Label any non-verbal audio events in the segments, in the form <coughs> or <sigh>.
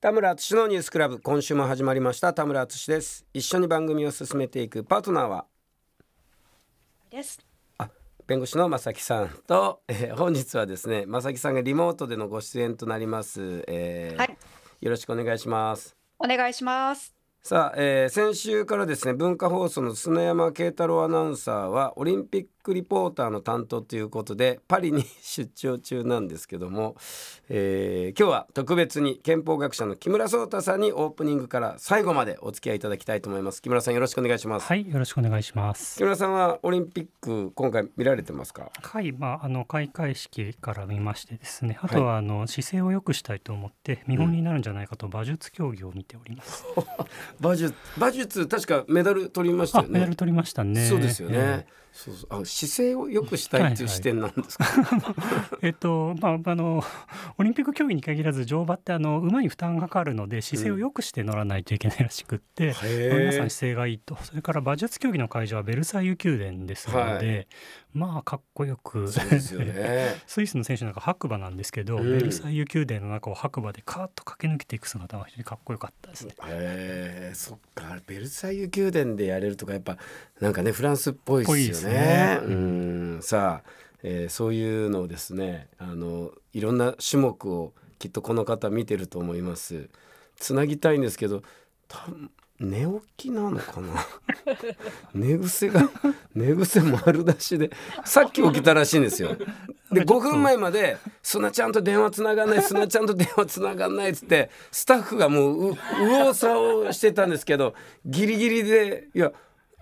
田村敦のニュースクラブ今週も始まりました田村敦です一緒に番組を進めていくパートナーはですあ弁護士の正木さんと、えー、本日はですね正木さんがリモートでのご出演となります、えー、はい、よろしくお願いしますお願いしますさあ、えー、先週からですね文化放送の砂山慶太郎アナウンサーはオリンピッククリポーターの担当ということでパリに出張中なんですけども、えー、今日は特別に憲法学者の木村壮太さんにオープニングから最後までお付き合いいただきたいと思います木村さんよろしくお願いしますはいよろしくお願いします木村さんはオリンピック今回見られてますかはいまああの開会式から見ましてですねあとはあの、はい、姿勢を良くしたいと思って見本になるんじゃないかと馬術競技を見ております、<laughs> 馬術馬術確かメダル取りましたよねメダル取りましたねそうですよね、えーそうそうあ姿勢を良くしたいいう視点なんですか、はいはい、えっとまああのオリンピック競技に限らず乗馬ってあの馬に負担がかかるので姿勢を良くして乗らないといけないらしくって、うん、皆さん姿勢がいいとそれから馬術競技の会場はベルサイユ宮殿ですので、まあかっこよく <laughs> スイスの選手なんか白馬なんですけど、うん、ベルサイユ宮殿の中を白馬でカーッと駆け抜けていく姿は非常にかっこよかったですね。えー、そっかベルサイユ宮殿でやれるとかやっぱなんかねフランスっぽいですよね。ねうんさあ、えー、そういうのをですねあのいろんな種目をきっとこの方見てると思います。つなぎたいんですけど寝起きなのかな <laughs> 寝癖が寝癖丸出しでさっき起きたらしいんですよで5分前まで「砂ちゃんと電話つながんない砂ちゃんと電話つながんない」っつってスタッフがもう右往左往してたんですけどギリギリで「いや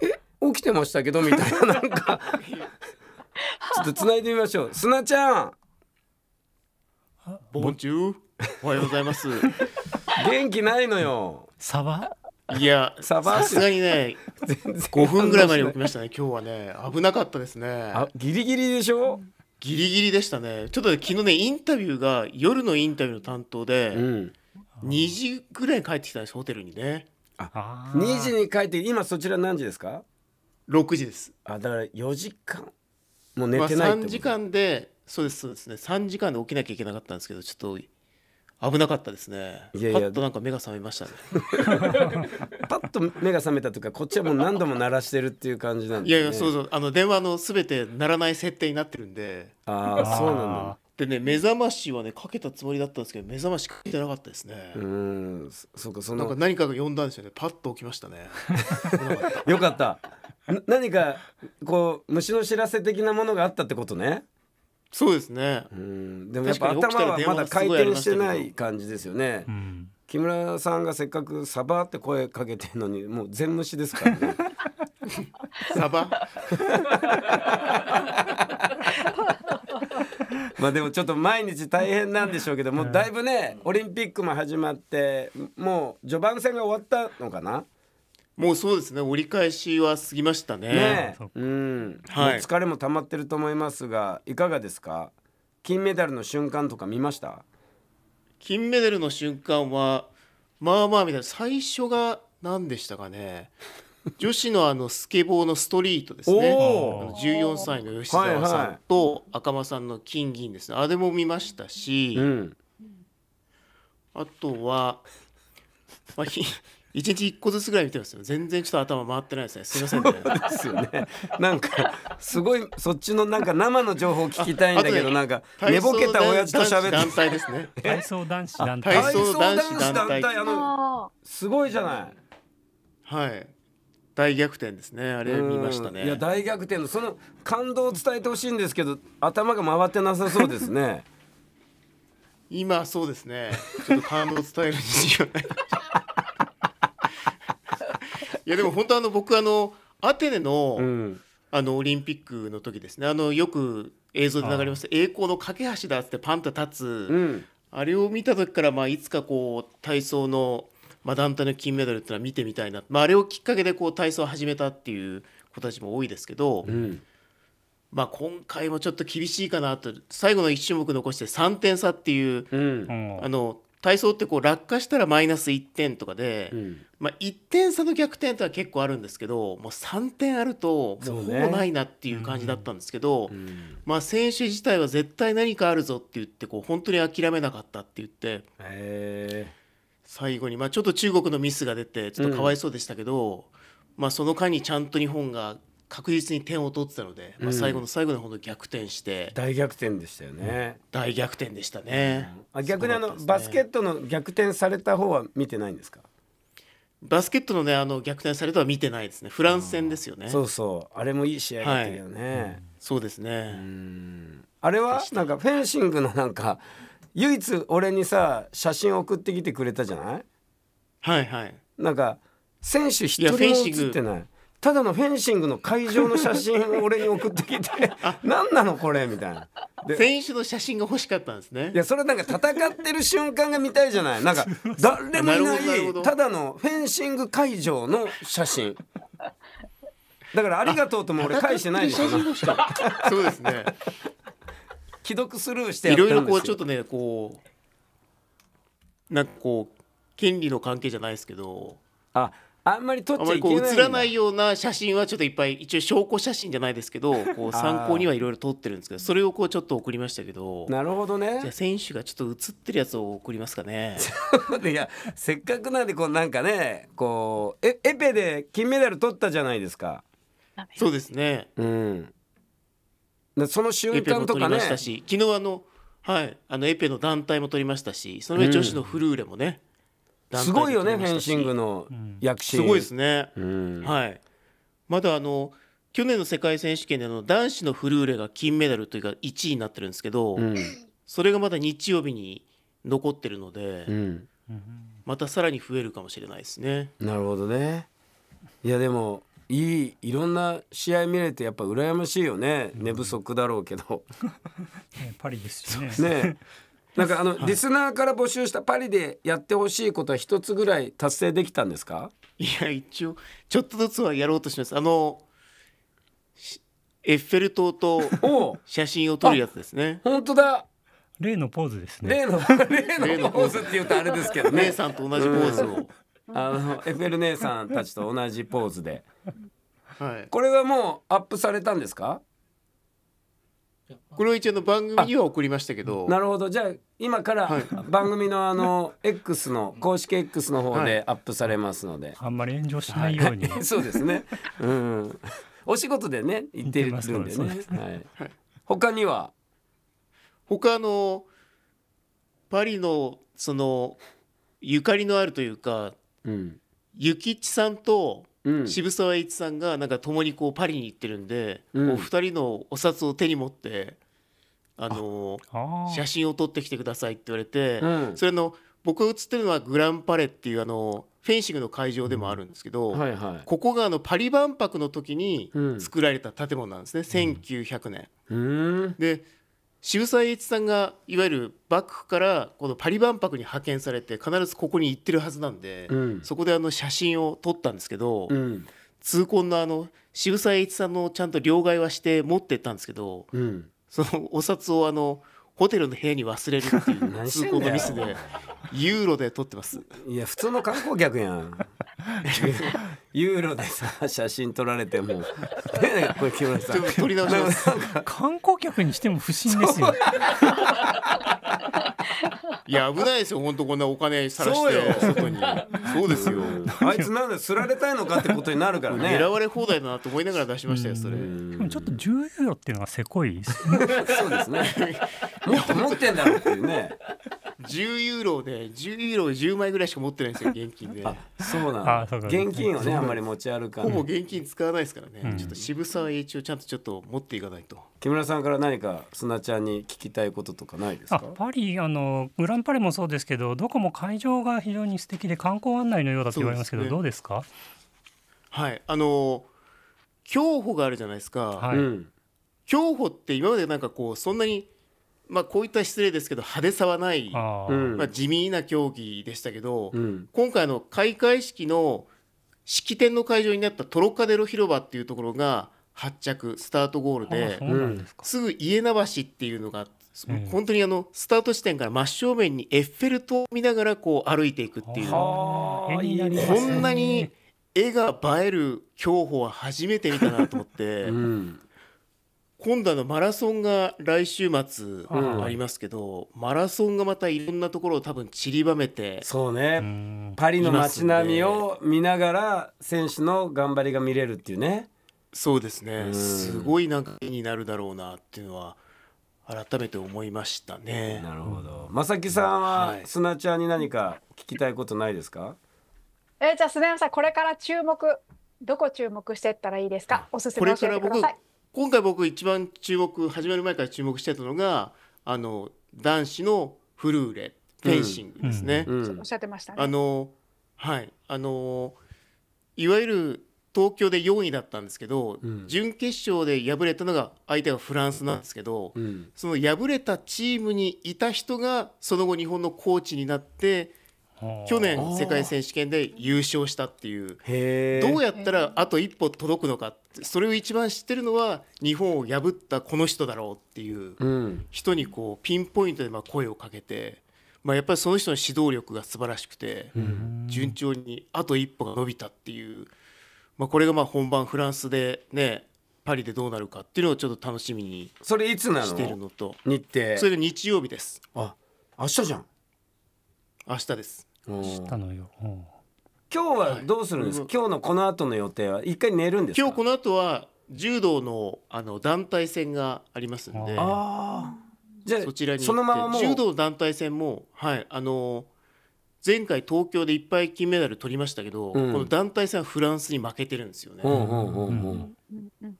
え起きてましたけど」みたいななんかちょっとつないでみましょう砂ちゃんボンチューおはようございます元気ないのよサバいや、さすがにね、5分ぐらい前に起きましたね、今日はね、危なかったですね。あギリギリでしょギリギリでしたね。ちょっと昨日ね、インタビューが、夜のインタビューの担当で、うん、2時ぐらいに帰ってきたんです、ホテルにね。あ2時に帰って、今そちら何時ですか ?6 時です。あだから4時間、もう寝てないってこと、まあ、3時間で、そうです、そうですね、3時間で起きなきゃいけなかったんですけど、ちょっと。危なかったですねいやいやパッとなんか目が覚めましたね <laughs> パッと目が覚めたというかこっちはもう何度も鳴らしてるっていう感じなんで、ね、いやいやそうそうあの電話のすべて鳴らない設定になってるんでああそうなんだでね目覚ましはねかけたつもりだったんですけど目覚ましかけてなかったですねうんそうかそのなんか何かが呼んだんですよねパッと起きましたね <laughs> よかった何かこう虫の知らせ的なものがあったってことねそうですね、うん、でもやっぱ頭はまだ回転してない感じですよね、うん、木村さんがせっかく「サバ」って声かけてるのにもう全無視ですからね <laughs> サバ <laughs> まあでもちょっと毎日大変なんでしょうけどもうだいぶねオリンピックも始まってもう序盤戦が終わったのかなもうそうですね折り返しは過ぎましたねねうん、はい、疲れも溜まってると思いますがいかがですか金メダルの瞬間とか見ました金メダルの瞬間はまあまあみたいな最初が何でしたかね <laughs> 女子のあのスケボーのストリートですね14歳の吉澤さんと赤間さんの金銀ですね、はいはい、あれも見ましたし、うん、あとは、まあ、一日一個ずつぐらい見てますよ全然ちょっと頭回ってないですねすいませんねですよねなんかすごいそっちのなんか生の情報聞きたいんだけど、なんか寝ぼけた親父と喋って団体ですね体操男子団体体操男子団体あのすごいじゃないはい大逆転ですねあれ見ましたねいや大逆転のその感動を伝えてほしいんですけど頭が回ってなさそうですね <laughs> 今そうですねちょっと感動を伝える自信がないいやでも本当あの僕あのアテネの、うん、あのオリンピックの時ですねあのよく映像で流れました栄光の架け橋だってパンと立つ、うん、あれを見た時からまあいつかこう体操の、まあ、団体の金メダルっていうのは見てみたいな、まあ、あれをきっかけでこう体操を始めたっていう子たちも多いですけど、うん、まあ、今回もちょっと厳しいかなと最後の1種目残して3点差っていう、あの体操ってこう落下したらマイナス1点とかで、うん、まあ、1点差の逆転とは結構あるんですけどもう3点あるともうほぼないなっていう感じだったんですけど、ねうん、まあ、選手自体は絶対何かあるぞって言ってこう本当に諦めなかったって言って。最後に、まあ、ちょっと中国のミスが出てちょっとかわいそうでしたけど、うん、まあ、その間にちゃんと日本が確実に点を取ってたので、まあ、最後の最後でほ当に逆転して、うん、大逆転でしたよね、大逆転でしたね、うん、あ逆にあの、ね、バスケットの逆転された方は見てないんですかバスケットのねあの逆転されたは見てないですねフランス戦ですよね、そうそうあれもいい試合だったけどね、はい、そうですねあれはなんかフェンシングのなんか唯一俺にさ写真送ってきてくれたじゃないはいはいなんか選手一人も写ってないただのフェンシングの会場の写真を俺に送ってきて <laughs> 何なのこれみたいな。選手の写真が欲しかったんですねいやそれなんか戦ってる瞬間が見たいじゃないなんか <laughs> 誰もいないただのフェンシング会場の写真だからありがとうとも俺返してないんかすよ <laughs> そうですね既読スルーしていろいろこうちょっとねこうなんかこう権利の関係じゃないですけどああんまり撮っちゃいけない写らないような写真はちょっといっぱい一応証拠写真じゃないですけど <laughs> こう参考にはいろいろ撮ってるんですけどそれをこうちょっと送りましたけどなるほどねじゃあ選手がちょっと写ってるやつを送りますかね <laughs> いやせっかくなんでこうなんかねこうえエペで金メダル取ったじゃないですかそうですねうんその瞬間とかね昨日あのはいあのエペの団体も取りましたしその上女子のフルーレもね、うんすごいよねフェンシングの躍進、すごいですね、うん、はいまだあの去年の世界選手権での男子のフルーレが金メダルというか1位になってるんですけど、うん、それがまだ日曜日に残ってるので、うん、またさらに増えるかもしれないですね。なるほどねいやでもいいいろんな試合見れてやっぱ羨ましいよね、うん、寝不足だろうけど、<laughs> ね、パリですしねねなんかあの、はい、リスナーから募集したパリでやってほしいことは一つぐらい達成できたんですかいや一応ちょっとずつはやろうとしますあのエッフェル塔と写真を撮るやつですね本当だ例のポーズですね例の <laughs> 例のポーズって言うとあれですけど、ね、姉さんと同じポーズを、あのエッフェル姉さんたちと同じポーズではい、これはもうアップされたんですか黒れち一応の番組には送りましたけどなるほどじゃあ今から番組のあの <laughs> X の公式 X の方でアップされますので、あんまり炎上しないように、はい、<laughs> そうですねうんお仕事でね行ってるんでねでね、はい、他には他のパリのそのゆかりのあるというか、うん、ゆきちさんと渋沢栄一さんがなんか共にこうパリに行ってるんで、お二人のお札を手に持ってあの写真を撮ってきてくださいって言われて、それの僕が写ってるのはグランパレっていうあのフェンシングの会場でもあるんですけど、ここがあのパリ万博の時に作られた建物なんですね、1900年。で渋沢栄一さんがいわゆる幕府からこのパリ万博に派遣されて必ずここに行ってるはずなんで、うん、そこであの写真を撮ったんですけど、うん、痛恨のあの渋沢栄一さんのちゃんと両替はして持ってったんですけど、うん、そのお札をあの。ホテルの部屋に忘れるっていう <laughs> 通行のミスでユーロで撮ってますいや普通の観光客やん <laughs> ユーロでさ写真撮られてもこれ木村さん撮り直します観光客にしても不審ですよいや危ないですよ本当こんなお金さらして外にそうですよ <laughs> あいつなんですられたいのかってことになるからね狙われ放題だなと思いながら出しましたよそれでもちょっと重要ユっていうのがせこい <laughs> そうですねもっと持ってんだろうっていうね10ユーロで10ユーロ10枚ぐらいしか持ってないんですよ <laughs> 現金であそうなの現金をねあんまり持ち歩かないほぼ現金使わないですからね、うん、ちょっと渋沢栄一をちゃんとちょっと持っていかないと木村さんから何か砂ちゃんに聞きたいこととかないですかパリあのグランパレもそうですけどどこも会場が非常に素敵で観光案内のようだと言われますけど、ね、どうですかはいあの競歩があるじゃないですか、はい、競歩って今までなんかこうそんなにまあ、こういった失礼ですけど派手さはない、あまあ、地味な競技でしたけど、うん、今回の開会式の式典の会場になったトロカデロ広場っていうところが発着スタートゴールで、すぐ家名橋っていうのが本当にあのスタート地点から真正面にエッフェル塔を見ながらこう歩いていくっていうこんなに絵が映える競歩は初めて見たなと思って、今度のマラソンが来週末ありますけど、うん、マラソンがまたいろんなところを多分散りばめてそうねパリの街並みを見ながら選手の頑張りが見れるっていうねそうですね、うん、すごいなんか絵になるだろうなっていうのは改めて思いましたねなるほど正木さんは砂ちゃんに何か聞きたいことないですか、えー、じゃあ砂山さんこれから注目どこ注目してったらいいですかおすすめ教えてください今回僕一番注目始める前から注目してたのがあの男子のフルーレフェンシングですね。おっしゃってましたね。あのはいあのいわゆる東京で4位だったんですけど、うん、準決勝で敗れたのが相手がフランスなんですけど、うん、その敗れたチームにいた人がその後日本のコーチになって去年世界選手権で優勝したっていうどうやったらあと一歩届くのかそれを一番知ってるのは日本を破ったこの人だろうっていう人にこうピンポイントでま声をかけて、まあ、やっぱりその人の指導力が素晴らしくて順調にあと一歩が伸びたっていう、まあ、これがまあ本番フランスでねパリでどうなるかっていうのをちょっと楽しみにしてるのとそれいつな日程それで日曜日ですあ明日じゃん明日です明日のよ、今日はどうするんですか、はい、今日のこの後の予定は一回寝るんです今日この後は柔道のあの団体戦がありますんでじゃあそちらにそのまま柔道団体戦もはいあの前回東京でいっぱい金メダル取りましたけど、うん、この団体戦はフランスに負けてるんですよね。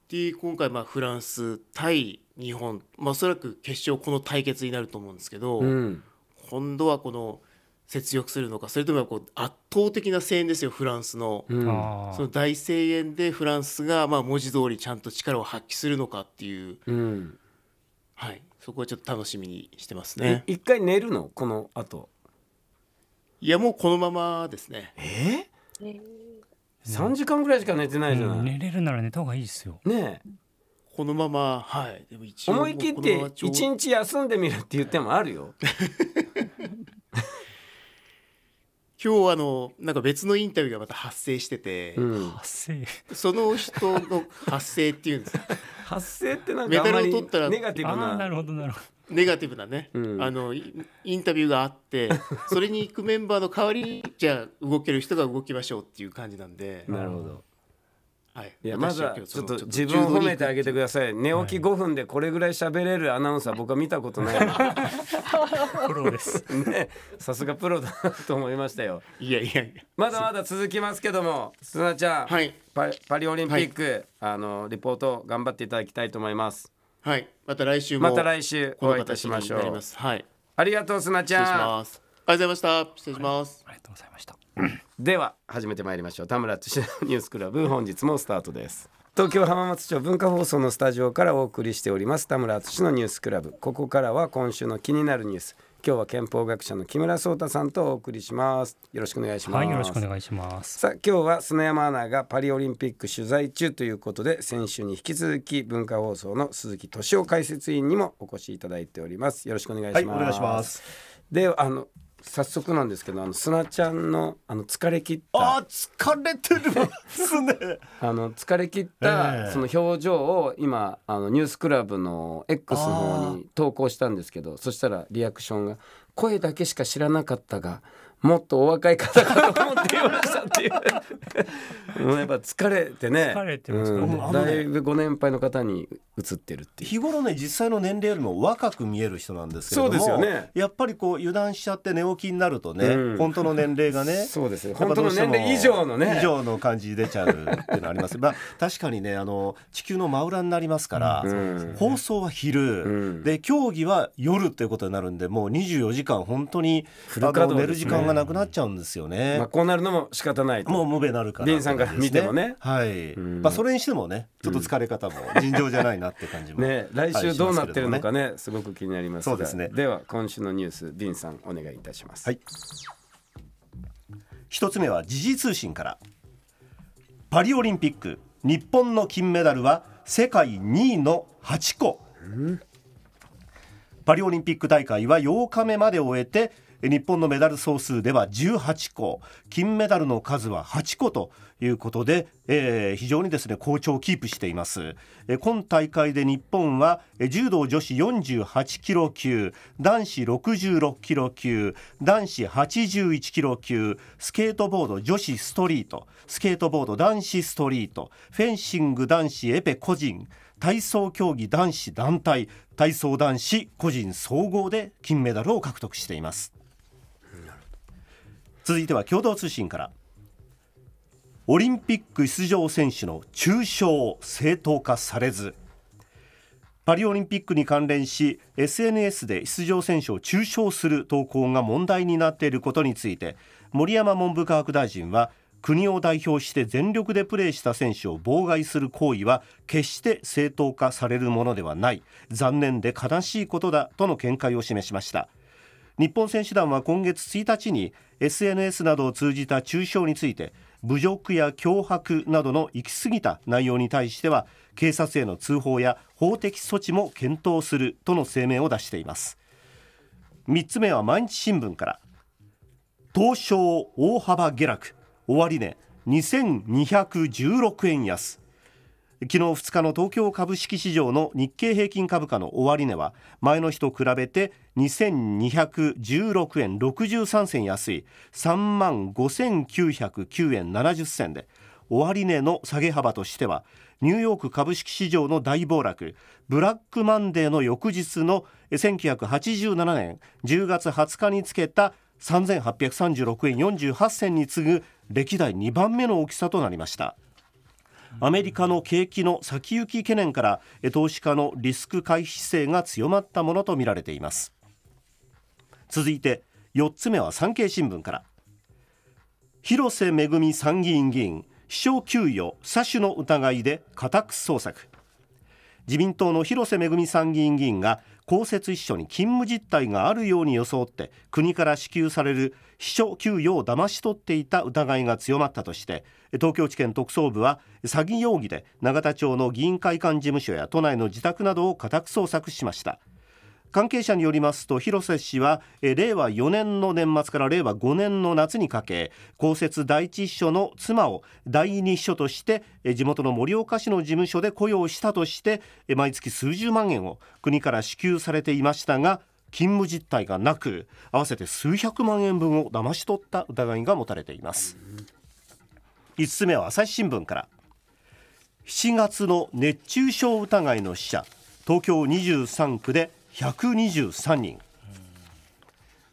で今回まあフランス対日本、まあ、おそらく決勝この対決になると思うんですけど、うん、今度はこの節約するのかそれともこう圧倒的な声援ですよフランスの、うん、その大声援でフランスがまあ文字通りちゃんと力を発揮するのかっていう、うん、はいそこはちょっと楽しみにしてますね一回寝るのこの後いやもうこのままですねえー、時間ぐらいしか寝てないじゃない、うん、寝れるなら寝た方がいいですよねこのままはいでも一応思い切って一日休んでみるって言ってもあるよ <laughs> 今日あのなんか別のインタビューがまた発生してて、発生その人の発生っていうんです <laughs> 発生ってなんかメダルを取ったらネガティブななるほどなるほどネガティブなね、うん、あのインタビューがあって <laughs> それに行くメンバーの代わりにじゃあ動ける人が動きましょうっていう感じなんでなるほど、はい、いやまずはちょっと自分を褒めてあげてください寝起き5分でこれぐらい喋れるアナウンサー僕は見たことない <laughs> プロです。ね、さすがプロだと思いましたよ。いやいやまだまだ続きますけども、すなちゃん、はい、パパリオリンピック、はい、あのリポート頑張っていただきたいと思います。はい、また来週また来週お会いいたしましょう。はい、ありがとうすなちゃん。失礼します。ありがとうございました。失礼します。ありがとうございました。では始めてまいりましょう。田村津のニュースクラブ本日もスタートです。東京浜松町文化放送のスタジオからお送りしております田村敦のニュースクラブここからは今週の気になるニュース今日は憲法学者の木村壮太さんとお送りしますよろしくお願いします、はい、よろしくお願いしますさあ今日は砂山アナがパリオリンピック取材中ということで先週に引き続き文化放送の鈴木敏夫解説委員にもお越しいただいておりますよろしくお願いします、はい、お願いしますであの早速なんですけどあの砂ちゃんのあの疲れ切ったあ疲れてるすねあの疲れ切ったその表情を今あのニュースクラブの X の方に投稿したんですけどそしたらリアクションが「声だけしか知らなかったが」もっとお若い方かと思っていましたっていうも <laughs> うやっぱ疲れてね疲れてますね,、うん、だいぶご年配の方に移ってるっていう日頃ね実際の年齢よりも若く見える人なんですけどもそうですよ、ね、やっぱりこう油断しちゃって寝起きになるとね、うん、本当の年齢がね <laughs> そうです本当の年齢以上のね以上の感じ出ちゃうっていうのあります <laughs> まあ確かにねあの地球の真裏になりますから、うん、放送は昼、うん、で競技は夜っていうことになるんでもう24時間本当にあの寝る時間がなくなっちゃうんですよね。まあ、こうなるのも仕方ないもう無べなるから、ね、さんから見てもね。はい。まあ、それにしてもね、ちょっと疲れ方も尋常じゃないなって感じも、ね、来週どうなってるのかね、すごく気になりますそうですね。では、今週のニュース、デンさん、お願いいたします。はい。一つ目は時事通信から。パリオリンピック、日本の金メダルは世界2位の8個。パリオリンピック大会は8日目まで終えて日本のメダル総数では18個金メダルの数は8個ということで、えー、非常にですね好調をキープしています、えー、今大会で日本は柔道女子48キロ級男子66キロ級男子81キロ級スケートボード女子ストリートスケートボード男子ストリートフェンシング男子エペ個人体操競技男子団体体操男子個人総合で金メダルを獲得しています。続いては共同通信からオリンピック出場選手の中傷正当化されずパリオリンピックに関連し SNS で出場選手を中傷する投稿が問題になっていることについて森山文部科学大臣は国を代表して全力でプレーした選手を妨害する行為は決して正当化されるものではない残念で悲しいことだとの見解を示しました日本選手団は今月1日に SNS などを通じた中傷について侮辱や脅迫などの行き過ぎた内容に対しては警察への通報や法的措置も検討するとの声明を出しています3つ目は毎日新聞から東証大幅下落終値2216円安昨日2日の東京株式市場の日経平均株価の終値は前の日と比べて2216円63銭安い3万5909円70銭で終値の下げ幅としてはニューヨーク株式市場の大暴落ブラックマンデーの翌日の1987年10月20日につけた3836円48銭に次ぐ歴代2番目の大きさとなりました。アメリカの景気の先行き懸念から投資家のリスク回避性が強まったものとみられています続いて4つ目は産経新聞から広瀬めぐみ参議院議員秘書給与詐取の疑いで家宅捜索自民党の広瀬めぐみ参議院議員が公設秘書に勤務実態があるように装って国から支給される秘書給与を騙し取っていた疑いが強まったとして東京地検特捜部は詐欺容疑で永田町の議員会館事務所や都内の自宅などを家宅捜索しました。関係者によりますと広瀬氏は令和4年の年末から令和5年の夏にかけ公設第一秘書の妻を第二秘書として地元の盛岡市の事務所で雇用したとして毎月数十万円を国から支給されていましたが勤務実態がなく合わせて数百万円分を騙し取った疑いが持たれています5つ目は朝日新聞から7月の熱中症疑いの死者東京23区で123人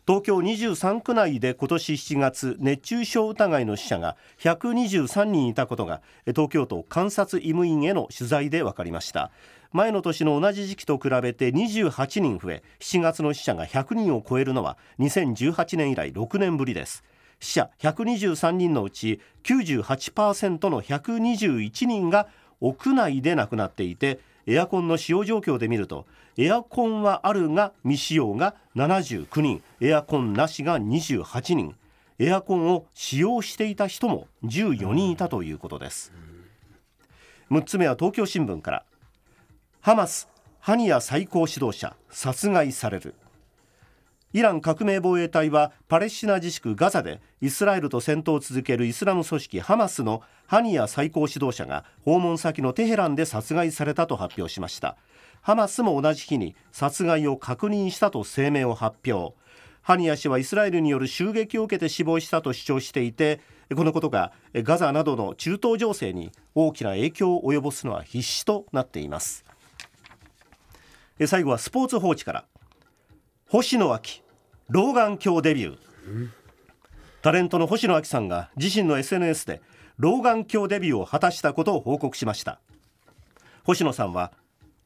東京23区内で今年7月熱中症疑いの死者が123人いたことが東京都監察医務院への取材で分かりました前の年の同じ時期と比べて28人増え7月の死者が100人を超えるのは2018年以来6年ぶりです死者123人のうち98%の121人が屋内で亡くなっていてエアコンの使用状況で見るとエアコンはあるが未使用が79人エアコンなしが28人エアコンを使用していた人も14人いたということです6つ目は東京新聞からハマスハニア最高指導者殺害されるイラン革命防衛隊はパレスチナ自治区ガザでイスラエルと戦闘を続けるイスラム組織ハマスのハニヤ最高指導者が訪問先のテヘランで殺害されたと発表しましたハマスも同じ日に殺害を確認したと声明を発表ハニヤ氏はイスラエルによる襲撃を受けて死亡したと主張していてこのことがガザなどの中東情勢に大きな影響を及ぼすのは必至となっています最後はスポーツ報知から星野亜紀老眼鏡デビュータレントの星野亜紀さんが自身の SNS で老眼鏡デビューを果たしたことを報告しました星野さんは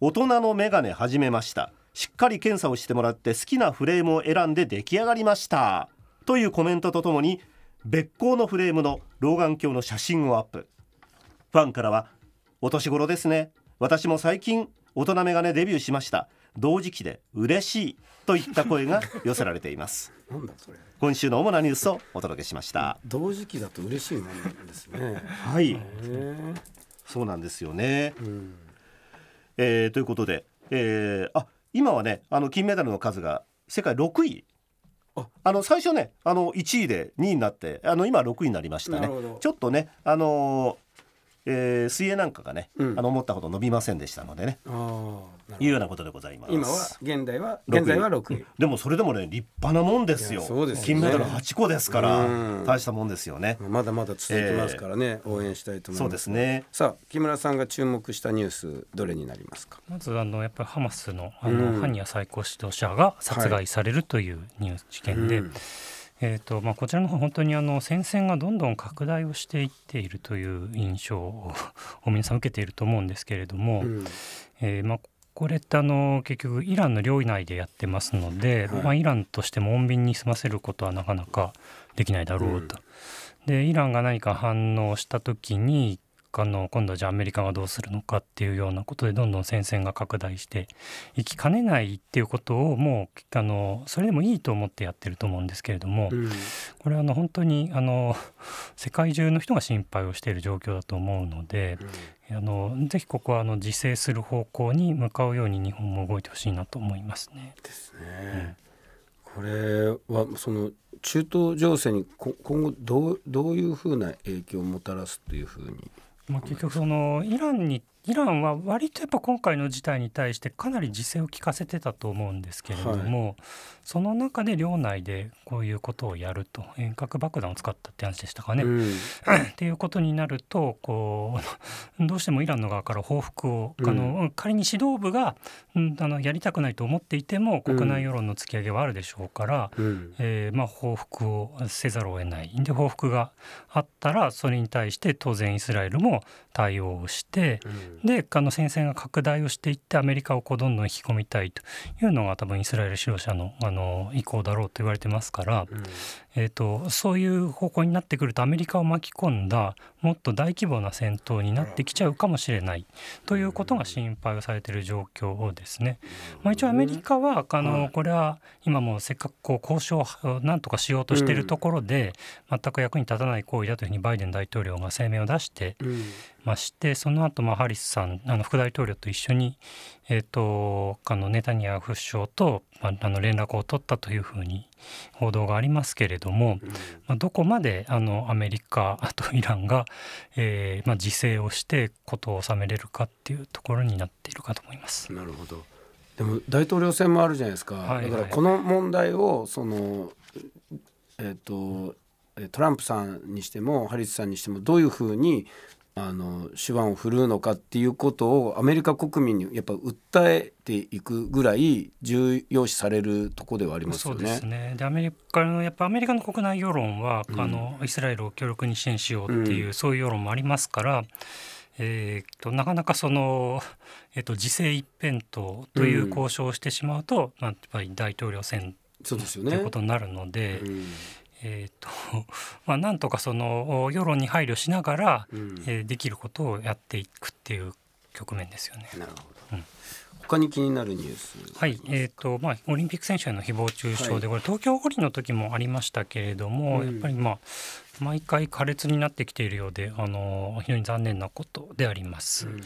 大人のメガネ始めましたしっかり検査をしてもらって好きなフレームを選んで出来上がりましたというコメントとともに別光のフレームの老眼鏡の写真をアップファンからはお年頃ですね私も最近大人メガネデビューしました同時期で嬉しいといった声が寄せられています今週の主なニュースをお届けしました同時期だと嬉しいもんですねはいそうなんですよね、うんえー、ということで、えー、あ今はねあの金メダルの数が世界6位あの最初ねあの1位で2位になってあの今6位になりましたねちょっとねあのえー、水泳なんかがね、うん、あの思ったほど伸びませんでしたのでねいうようなことでございます今は現代は現在は6位でもそれでもね立派なもんですよそうです、ね、金メダル8個ですから大したもんですよねまだまだ続いてますからね、えー、応援したいと思いますそうですねさあ木村さんが注目したニュースどれになりますかまずあのやっぱりハマスのあの、うん、ハニヤ最高指導者が殺害されるというニュース事件で、うんえーとまあ、こちらの方本当にあの戦線がどんどん拡大をしていっているという印象を <laughs> 皆さん受けていると思うんですけれども、うん、えー、まあ、これってあの結局イランの領内でやってますので、はい、まあ、イランとしても穏便に済ませることはなかなかできないだろうと。うん、でイランが何か反応した時にあの今度じゃあアメリカがどうするのかっていうようなことでどんどん戦線が拡大していきかねないっていうことをもうあのそれでもいいと思ってやってると思うんですけれども、うん、これはあの本当にあの世界中の人が心配をしている状況だと思うので、うん、あのぜひここはあの自制する方向に向かうように日本も動いてほしいなと思いますね。ですね。うん、これはその中東情勢に今後どうどういうふうな影響をもたらすというふうにまあ、結局そのイランにイランは割とやっぱ今回の事態に対してかなり自制を聞かせてたと思うんですけれども、はい、その中で領内でこういうことをやると遠隔爆弾を使ったって話でしたかね。うん、っていうことになるとこう <laughs> どうしてもイランの側から報復を、うん、あの仮に指導部が、うん、あのやりたくないと思っていても国内世論の突き上げはあるでしょうから、うん、えー、まあ、報復をせざるを得ないで報復があったらそれに対して当然イスラエルも対応をして、であの戦線が拡大をしていってアメリカをこうどんどん引き込みたいというのが多分イスラエル指導者のあの意向だろうと言われてますから、えーと、そういう方向になってくるとアメリカを巻き込んだもっと大規模な戦闘になってきちゃうかもしれないということが心配されている状況をですね、まあ、一応アメリカはあのこれは今もせっかくこう交渉をなんとかしようとしているところで全く役に立たない行為だというふうにバイデン大統領が声明を出してましてその後まあハリスさんあの副大統領と一緒に、えーとあのネタニヤフ首相とまあ、あの連絡を取ったというふうに報道がありますけれども、まあ、どこまであのアメリカ <laughs> とイランが、えーまあ、自制をしてことを収めれるかっていうところになっているかと思います。なるほどでも大統領選もあるじゃないですか、はいはい、だからこの問題をその、えーとトランプさんにしてもハリスさんにしてもどういうふうにあの手腕を振るうのかっていうことをアメリカ国民にやっぱ訴えていくぐらい重要視されるとこではありますよね。そうですねでアメリカのやっぱアメリカの国内世論は、うん、あのイスラエルを強力に支援しようっていう、うん、そういう世論もありますから。えーと、なかなかその、<laughs> えーと、時勢一辺倒という交渉をしてしまうと、うん、まあ、やっぱり大統領選そうですよね。ということになるので、うん、えーと <laughs> まあ、なんとかその世論に配慮しながら、うん、えー、できることをやっていくっていう局面ですよね。なるほど、うん他に気になるニュースはい、えーとまあ、オリンピック選手への誹謗中傷で、これ東京五輪の時もありましたけれども、はい、やっぱり、まあ、毎回苛烈になってきているようであの非常に残念なことであります。うん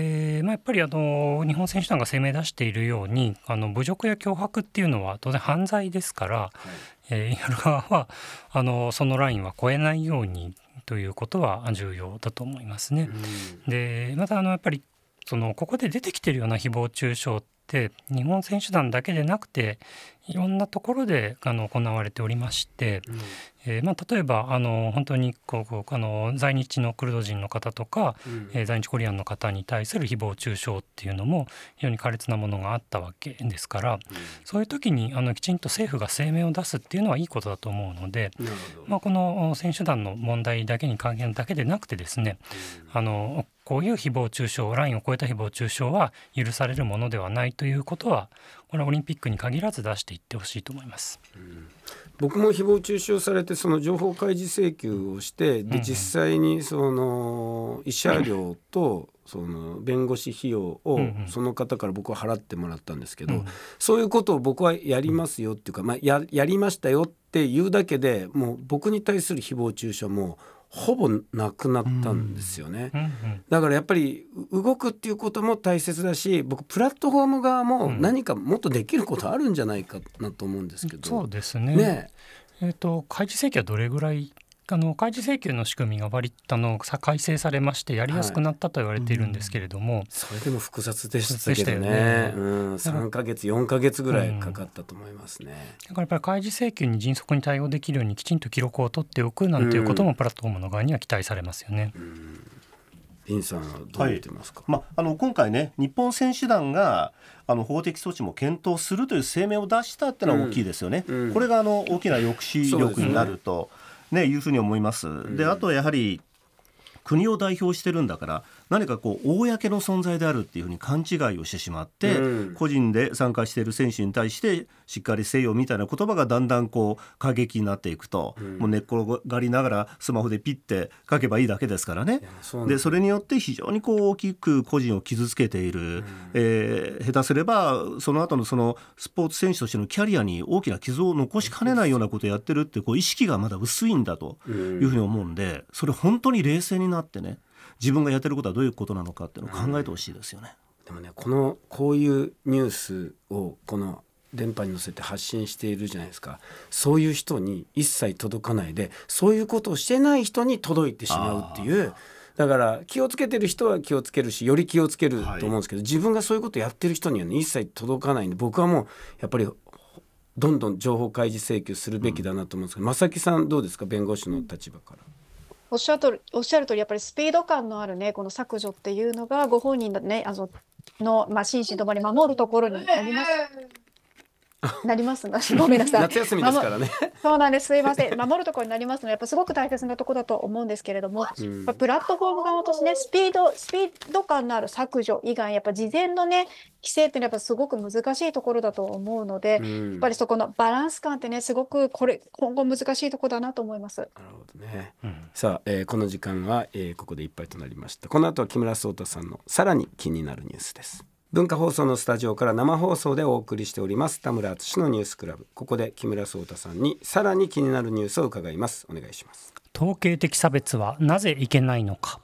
でまあ、やっぱりあの日本選手団が声明出しているようにあの侮辱や脅迫っていうのは当然犯罪ですから、はい、えー、やる側はあのそのラインは超えないようにということは重要だと思いますね。でまたあのやっぱりそのここで出てきてるような誹謗中傷って日本選手団だけでなくていろんなところであの行われておりまして、えーまあ、例えばあの本当にこうあの在日のクルド人の方とか、うん、えー、在日コリアンの方に対する誹謗中傷っていうのも非常に苛烈なものがあったわけですから、うん、そういう時にあのきちんと政府が声明を出すっていうのはいいことだと思うので、まあ、この選手団の問題だけに関係だけでなくてですね、うん、あのこういう誹謗中傷ラインを超えた誹謗中傷は許されるものではないということはこれはオリンピックに限らず出していってほしいと思います。うん僕も誹謗中傷されてその情報開示請求をしてで実際にその慰謝料とその弁護士費用をその方から僕は払ってもらったんですけどそういうことを僕はやりますよっていうかまあやりましたよっていうだけでもう僕に対する誹謗中傷もほぼなくなったんですよね、だからやっぱり動くっていうことも大切だし僕プラットフォーム側も何かもっとできることあるんじゃないかなと思うんですけど、そうですねねえーと開示請求はどれぐらいあの開示請求の仕組みが割あの改正されましてやりやすくなったと言われているんですけれども、はいうん、それでも複雑でしたけどねね、うん、3か月4か月ぐらいかかったと思いますね、うん、だからやっぱり開示請求に迅速に対応できるようにきちんと記録を取っておくなんていうこともプラットフォームの側には期待されますよね。うんさんはどう見てますか、はい、まあ、あの今回ね日本選手団があの法的措置も検討するという声明を出したっていうのは大きいですよね、うんうん、これがあの大きな抑止力になると、ね、ね、いうふうに思います。であとはやはり国を代表してるんだから何かこう公の存在であるっていうふうに勘違いをしてしまって、うん、個人で参加している選手に対してしっかりせよみたいな言葉がだんだんこう過激になっていくと、うん、もう寝っ転がりながらスマホでピッて書けばいいだけですからね。そでそれによって非常にこう大きく個人を傷つけている、うん、えー、下手すればその後のそのスポーツ選手としてのキャリアに大きな傷を残しかねないようなことをやってるってこう意識がまだ薄いんだというふうに思うんでそれ本当に冷静になってね自分がやってることはどういうことなのかっていうのを考えてほしいですよね。でもねこのこういうニュースをこの電波に乗せて発信しているじゃないですかそういう人に一切届かないでそういうことをしてない人に届いてしまうっていうだから気をつけてる人は気をつけるしより気をつけると思うんですけど、はい、自分がそういうことやってる人には、ね、一切届かないんで僕はもうやっぱりどんどん情報開示請求するべきだなと思うんですけど、うん、正木さんどうですか弁護士の立場から。おっしゃるとおっしゃる通りやっぱりスピード感のあるねこの削除っていうのがご本人のねあのの、まあ、心身ともに守るところになります。なりますの <laughs> ごめんなさい夏休みですからねそうなんですすいません守るところになりますのでやっぱすごく大切なところだと思うんですけれども、うん、プラットフォーム側としてねスピードスピード感のある削除以外やっぱ事前のね規制ってやっぱすごく難しいところだと思うので、うん、やっぱりそこのバランス感ってねすごくこれ今後難しいとこだなと思いますなるほどね、うん、さあ、えー、この時間は、えー、ここでいっぱいとなりましたこの後は木村壮太さんのさらに気になるニュースです文化放送のスタジオから生放送でお送りしております田村敦のニュースクラブここで木村壮太さんにさらに気になるニュースを伺いますお願いします統計的差別はなぜいけないのか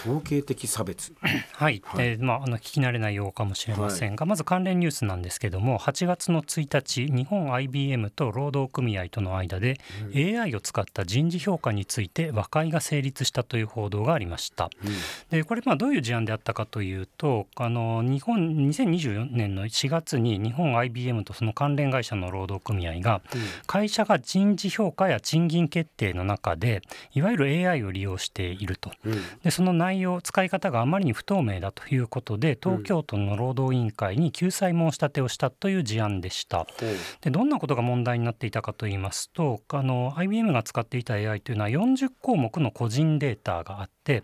統計的差別 <coughs> はい、はい、えー、まあ、あの聞き慣れないようかもしれませんが、はい、まず関連ニュースなんですけども8月の1日日本 IBM と労働組合との間で、うん、AI を使った人事評価について和解が成立したという報道がありました、うん、でこれまあどういう事案であったかというとあの日本2024年の4月に日本 IBM とその関連会社の労働組合が、うん、会社が人事評価や賃金決定の中でいわゆる AI を利用していると、でその内容使い方があまりに不透明だということで東京都の労働委員会に救済申し立てをしたという事案でした。でどんなことが問題になっていたかといいますとあの IBM が使っていた AI というのは40項目の個人データがあって、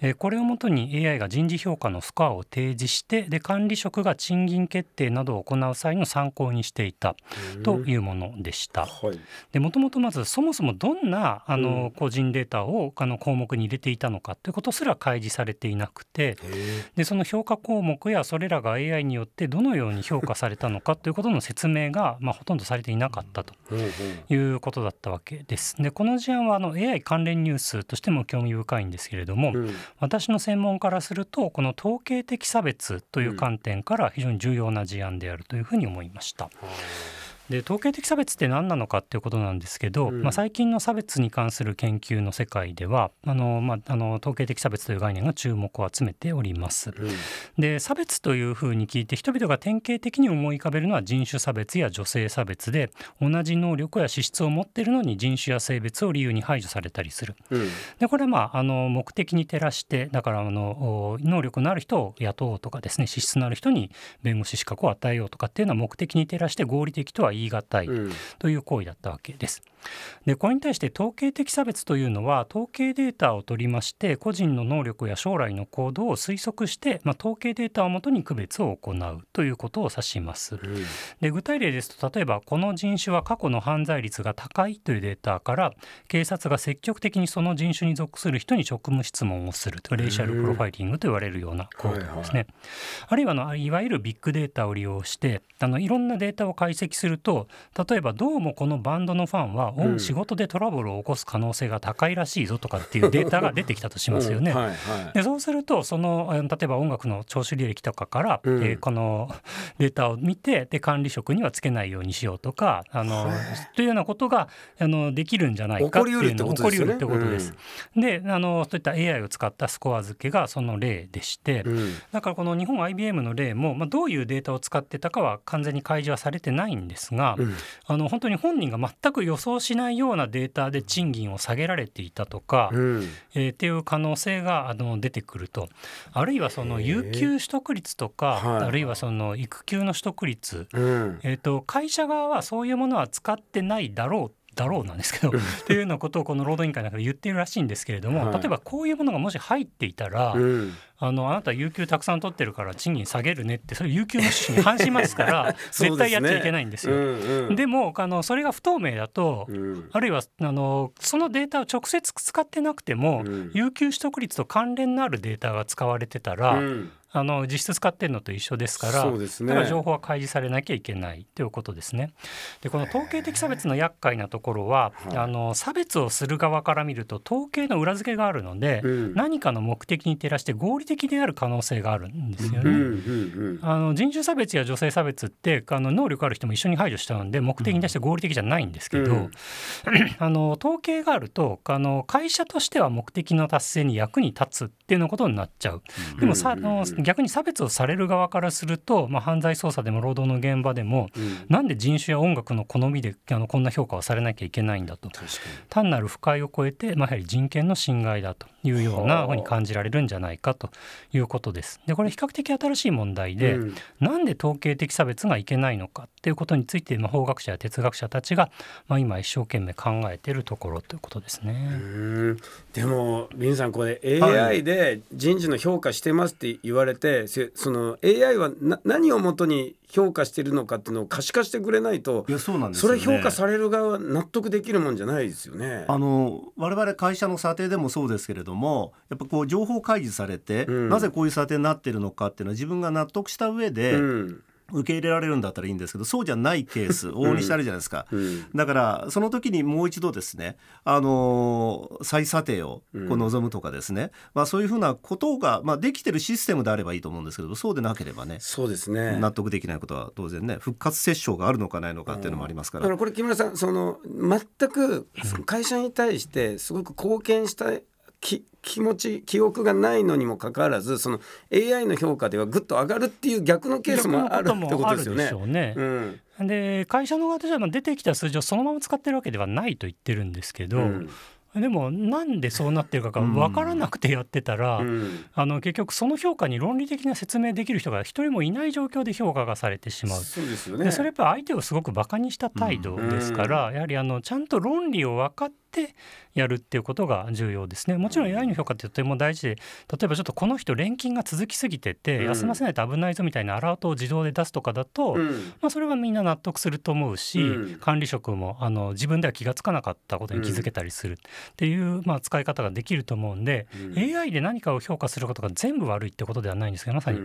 うん、えこれをもとに AI が人事評価のスコアを提示してで管理職が賃金決定などを行う際の参考にしていたというものでした。うんはい、でもともとまずそもそもどんなあの個人データをあの項目に入れていたのかということすら開示されていなくてでその評価項目やそれらが AI によってどのように評価されたのかということの説明が、まあ、ほとんどされていなかったということだったわけです。でこの事案はあの AI 関連ニュースとしても興味深いんですけれども、うん、私の専門からするとこの統計的差別という観点から非常に重要な事案であるというふうに思いました。うんで統計的差別って何なのかっていうことなんですけど、うん、まあ、最近の差別に関する研究の世界ではあの、まあ、あの統計的差別という概念が注目を集めております。うん、で差別というふうに聞いて人々が典型的に思い浮かべるのは人種差別や女性差別で同じ能力や資質を持っているのに人種や性別を理由に排除されたりする。うん、でこれは、まあ、あの目的に照らしてだからあの能力のある人を雇おうとかですね資質のある人に弁護士資格を与えようとかっていうのは目的に照らして合理的とは言言い難いという行為だったわけです。でこれに対して統計的差別というのは統計データを取りまして個人の能力や将来の行動を推測して、まあ、統計データをもとに区別を行うということを指します。で具体例ですと例えばこの人種は過去の犯罪率が高いというデータから警察が積極的にその人種に属する人に職務質問をするとレイシャルプロファイリングと言われるような行動ですね。はいはい、あるいはのいわゆるビッグデータを利用してあのいろんなデータを解析すると例えばどうもこのバンドのファンはうん、仕事でトラブルを起こす可能性が高いらしいぞとかっていう <laughs> データが出てきたとしますよね。はいはい、でそうするとその例えば音楽の聴取履歴とかから、うん、えー、この <laughs> データを見てで管理職にはつけないようにしようとかあのというようなことがあのできるんじゃないかっていうの起こりうるってことです。で、ねうん、あのそういった AI を使ったスコア付けがその例でして、うん、だからこの日本 IBM の例も、まあ、どういうデータを使ってたかは完全に開示はされてないんですが、あの本当に本人が全く予想しないようなデータで賃金を下げられていたとか、うん、えー、っていう可能性があの出てくるとあるいはその有給取得率とか、はい、あるいはその育休の取得率、うん、えーと、会社側はそういうものは使ってないだろうだろうなんですけど <laughs> っていうようなことをこの労働委員会の中で言っているらしいんですけれども、はい、例えばこういうものがもし入っていたら、うんあのあなた有給たくさん取ってるから賃金下げるねってそれ有給の趣旨に反しますから <laughs> 絶対やっちゃいけないんですよ。うんうん、でもあのそれが不透明だと、うん、あるいはあのそのデータを直接使ってなくても、うん、有給取得率と関連のあるデータが使われてたら、うんあの実質使ってるのと一緒ですから、ね、だから情報は開示されなきゃいけないということですね。でこの統計的差別の厄介なところは、はい、あの差別をする側から見ると統計の裏付けがあるので、うん、何かの目的に照らして合理的的である可能性があるんですよね。うんうんうん、あの人種差別や女性差別ってあの能力ある人も一緒に排除したので目的に対して合理的じゃないんですけど、うん、<clears throat> あの統計があるとあの会社としては目的の達成に役に立つ定のことになっちゃう。でもさ、うん逆に差別をされる側からすると、まあ、犯罪捜査でも労働の現場でも、うん、なんで人種や音楽の好みであのこんな評価をされなきゃいけないんだと単なる不快を超えて、まあ、やはり人権の侵害だというようなふうに感じられるんじゃないかということです。でこれ比較的新しい問題で、うん、なんで統計的差別がいけないのかっていうことについて、まあ、法学者や哲学者たちが、まあ、今一生懸命考えているところということですね。でも、ビンさんこれ AI で、人事の評価してますって言われてその AI は何をもとに評価してるのかっていうのを可視化してくれないといやそうなんです、ね、それ評価される側納得できるもんじゃないですよねあの我々会社の査定でもそうですけれどもやっぱこう情報開示されて、うん、なぜこういう査定になってるのかっていうのは自分が納得した上で、うん受け入れられるんだったらいいんですけどそうじゃないケース往々にしてあるじゃないですか、うんだからその時にもう一度ですね、あのー、再査定をこう望むとかですね、うん、まあ、そういうふうなことが、まあ、できてるシステムであればいいと思うんですけどそうでなければねそうですね納得できないことは当然ね復活折衝があるのかないのかっていうのもありますから、だからこれ木村さんその全く会社に対してすごく貢献したき気持ち記憶がないのにもかかわらずその AI の評価ではぐっと上がるっていう逆のケースもあるってことですよね。うねうん、で会社のしては出てきた数字をそのまま使ってるわけではないと言ってるんですけど。うんでもなんでそうなってるかが分からなくてやってたら、うん、あの結局その評価に論理的な説明できる人が一人もいない状況で評価がされてしまうそうですよね、それやっぱ相手をすごくバカにした態度ですから、うん、やはりあのちゃんと論理を分かってってやるっていうことが重要ですねもちろん AI の評価ってとても大事で例えばちょっとこの人錬金が続きすぎてて休ませないと危ないぞみたいなアラートを自動で出すとかだと、うん、まあ、それはみんな納得すると思うし、うん、管理職もあの自分では気が付かなかったことに気づけたりするっていう、まあ、使い方ができると思うんで、AI で何かを評価することが全部悪いってことではないんですけどまさに、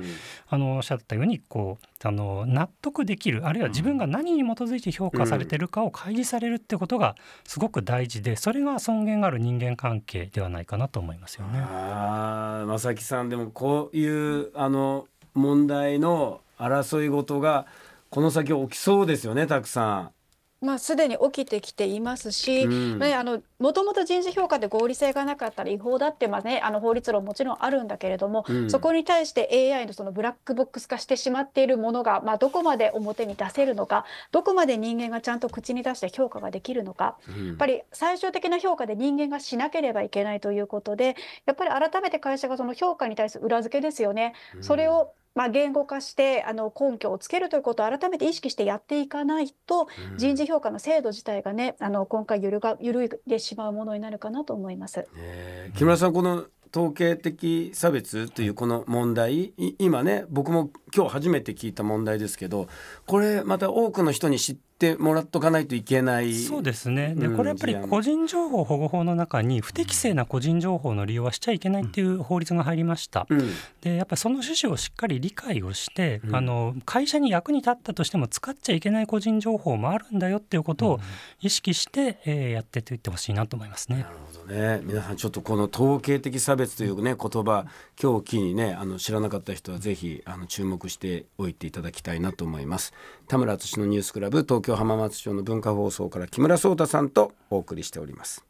あのおっしゃったようにこうあの納得できるあるいは自分が何に基づいて評価されてるかを開示されるってことがすごく大事でそれが尊厳がある人間関係ではないかなと思いますよね。あ正木さんでもこういうあの問題の争い事がこの先起きそうですよねたくさん。まあ、すでに起きてきていますし、うん、ね、あのもともと人事評価で合理性がなかったら違法だってまあ、ね、あの法律論もちろんあるんだけれども、うん、そこに対して AI のそのブラックボックス化してしまっているものが、まあ、どこまで表に出せるのかどこまで人間がちゃんと口に出して評価ができるのか、うん、やっぱり最終的な評価で人間がしなければいけないということでやっぱり改めて会社がその評価に対する裏付けですよね。それをまあ、言語化してあの根拠をつけるということを改めて意識してやっていかないと、人事評価の制度自体がねあの今回揺るが揺るいでしまうものになるかなと思います。木村さんこの統計的差別というこの問題今ね僕も今日初めて聞いた問題ですけどこれまた多くの人に知っててもらっとかないといけないそうですねでこれやっぱり個人情報保護法の中に不適正な個人情報の利用はしちゃいけないっていう法律が入りました、うん、でやっぱりその趣旨をしっかり理解をして、うん、あの会社に役に立ったとしても使っちゃいけない個人情報もあるんだよっていうことを意識して、うん、えー、やってっていってほしいなと思いますね。ね皆さんちょっとこの統計的差別というね言葉今日を機にねあの知らなかった人はぜひあの注目しておいていただきたいなと思います田村敦のニュースクラブ東京浜松町の文化放送から木村壮太さんとお送りしております